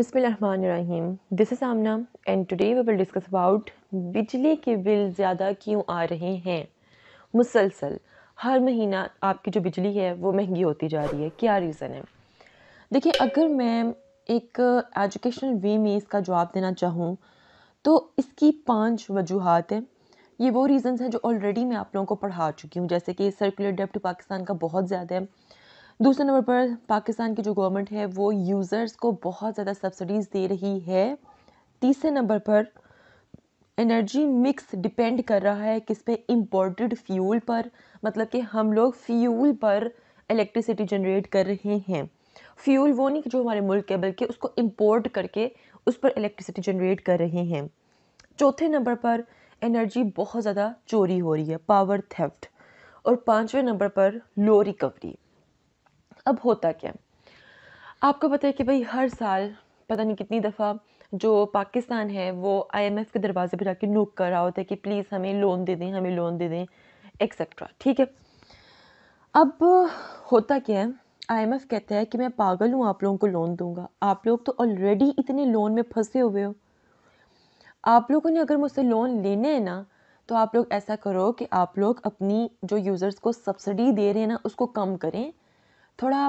बिसमीम this is Amna and today we will discuss about बिजली के बिल ज़्यादा क्यों आ रहे हैं मुसलसल हर महीना आपकी जो बिजली है वो महंगी होती जा रही है क्या रीज़न है देखिए अगर मैं एक एजुकेशनल वे में इसका जवाब देना चाहूँ तो इसकी पांच वजूहत हैं ये वो रीज़न्स हैं जो ऑलरेडी मैं आप लोगों को पढ़ा चुकी हूँ जैसे कि सर्कुलर डेप्ट पाकिस्तान का बहुत ज़्यादा है दूसरे नंबर पर पाकिस्तान की जो गवर्नमेंट है वो यूज़र्स को बहुत ज़्यादा सब्सिडीज़ दे रही है तीसरे नंबर पर एनर्जी मिक्स डिपेंड कर रहा है किस पे इम्पोर्टेड फ्यूल पर मतलब कि हम लोग फ्यूल पर इलेक्ट्रिसिटी जनरेट कर रहे हैं फ्यूल वो नहीं जो हमारे मुल्क है बल्कि उसको इम्पोर्ट करके उस पर इलेक्ट्रिसिटी जनरेट कर रहे हैं चौथे नंबर पर एनर्जी बहुत ज़्यादा चोरी हो रही है पावर थेफ्ट और पाँचवें नंबर पर लो रिकवरी अब होता क्या आपको पता है कि भाई हर साल पता नहीं कितनी दफ़ा जो पाकिस्तान है वो आईएमएफ के दरवाज़े पर जाके नोक कर रहा होता है कि प्लीज़ हमें लोन दे दें हमें लोन दे दें एक्सेट्रा ठीक है अब होता क्या है आईएमएफ कहता है कि मैं पागल हूँ आप लोगों को लोन दूंगा आप लोग तो ऑलरेडी इतने लोन में फंसे हुए हो आप लोगों ने अगर मुझसे लोन लेने हैं ना तो आप लोग ऐसा करो कि आप लोग अपनी जो यूज़र्स को सब्सिडी दे रहे हैं ना उसको कम करें थोड़ा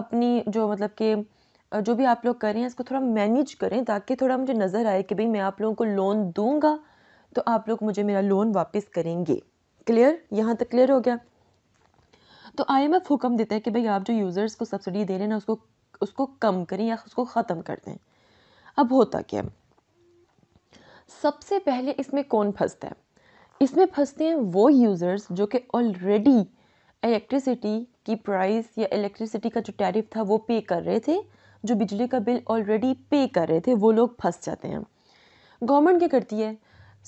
अपनी जो मतलब कि जो भी आप लोग करें इसको थोड़ा मैनेज करें ताकि थोड़ा मुझे नज़र आए कि भाई मैं आप लोगों को लोन दूंगा तो आप लोग मुझे मेरा लोन वापस करेंगे क्लियर यहाँ तक क्लियर हो गया तो आई एम एफ हुक्म देता है कि भाई आप जो यूज़र्स को सब्सिडी दे रहे हैं ना उसको उसको कम करें या उसको ख़त्म कर दें अब होता क्या सबसे पहले इसमें कौन फंसता है इसमें फंसते हैं वो यूज़र्स जो कि ऑलरेडी इलेक्ट्रिसिटी की प्राइस या इलेक्ट्रिसिटी का जो टैरिफ था वो पे कर रहे थे जो बिजली का बिल ऑलरेडी पे कर रहे थे वो लोग फंस जाते हैं गवर्नमेंट क्या करती है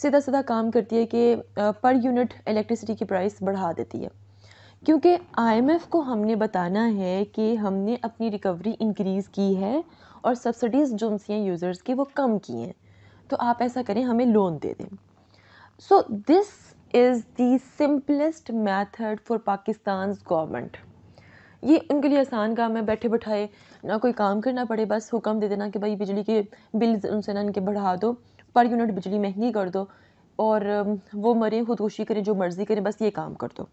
सीधा सीधा काम करती है कि पर यूनिट इलेक्ट्रिसिटी की प्राइस बढ़ा देती है क्योंकि आईएमएफ को हमने बताना है कि हमने अपनी रिकवरी इंक्रीज़ की है और सब्सिडीज़ जो उनसे यूज़र्स की वो कम की हैं तो आप ऐसा करें हमें लोन दे दें so this is the simplest method for Pakistan government ये उनके लिए आसान काम है बैठे बैठाए ना कोई काम करना पड़े बस हुक्म दे देना कि भाई बिजली के बिल्स उनसे ना इनके बढ़ा दो पर यूनिट बिजली महंगी कर दो और वो मरें खुदकुशी करें जो मर्ज़ी करें बस ये काम कर दो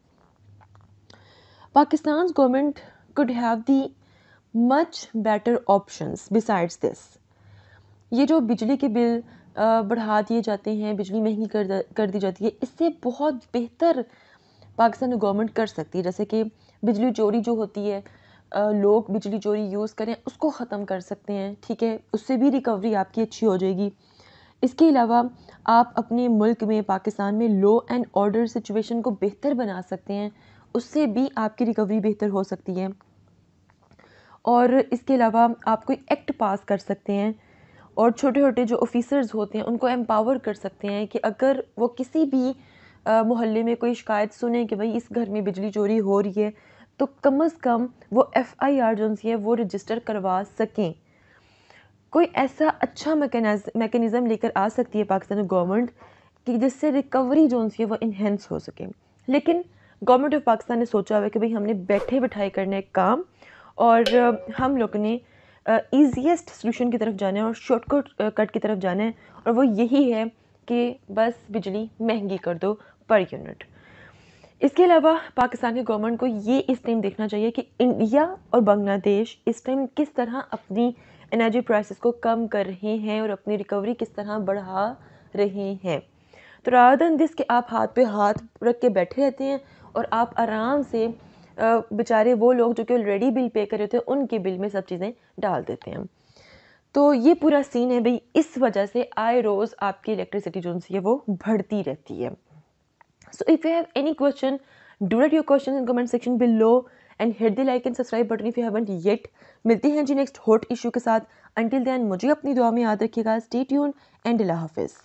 Pakistan government could have the much better option besides this ये जो बिजली के बिल बढ़ा दिए जाते हैं बिजली महंगी कर कर दी जाती है इससे बहुत बेहतर पाकिस्तान गवर्नमेंट कर सकती है जैसे कि बिजली चोरी जो होती है लोग बिजली चोरी यूज़ करें उसको ख़त्म कर सकते हैं ठीक है उससे भी रिकवरी आपकी अच्छी हो जाएगी इसके अलावा आप अपने मुल्क में पाकिस्तान में लॉ एंड ऑर्डर सिचुएशन को बेहतर बना सकते हैं उससे भी आपकी रिकवरी बेहतर हो सकती है और इसके अलावा आप कोई एक्ट पास कर सकते हैं और छोटे छोटे जो ऑफिसर्स होते हैं उनको एम्पावर कर सकते हैं कि अगर वो किसी भी मोहल्ले में कोई शिकायत सुने कि भाई इस घर में बिजली चोरी हो रही है तो कम अज़ कम वो एफ़ आई आर जो है वो रजिस्टर करवा सकें कोई ऐसा अच्छा मैकेनिज़म लेकर आ सकती है पाकिस्तान गवर्नमेंट कि जिससे रिकवरी जो है वो इन्हेंस हो सके लेकिन गवर्नमेंट ऑफ पाकिस्तान ने सोचा हुआ है कि भाई हमने बैठे बिठाए करने काम और हम लोग ने ईजीएसट सोल्यूशन की तरफ जाना है और शॉर्टकट कट की तरफ जाना है और वो यही है कि बस बिजली महंगी कर दो पर यूनिट इसके अलावा पाकिस्तान की गवर्नमेंट को ये इस टाइम देखना चाहिए कि इंडिया और बांग्लादेश इस टाइम किस तरह अपनी एनर्जी प्राइसेस को कम कर रहे हैं और अपनी रिकवरी किस तरह बढ़ा रहे हैं तो राधन दिस के आप हाथ पे हाथ रख के बैठे रहते हैं और आप आराम से बेचारे वो लोग जो कि ऑलरेडी बिल पे कर रहे होते हैं उनके बिल में सब चीज़ें डाल देते हैं तो ये पूरा सीन है भाई इस वजह से आए रोज़ आपकी इलेक्ट्रिसिटी जो है वो बढ़ती रहती है so if you have any question do write your question in comment section below and hit the like and subscribe button if you haven't yet मिलती हैं जी नेक्स्ट हॉट इशू के साथ अंटिल देन मुझे अपनी दुआ में याद रखिएगा स्टे ट्यून एंड अल्लाह हाफिज़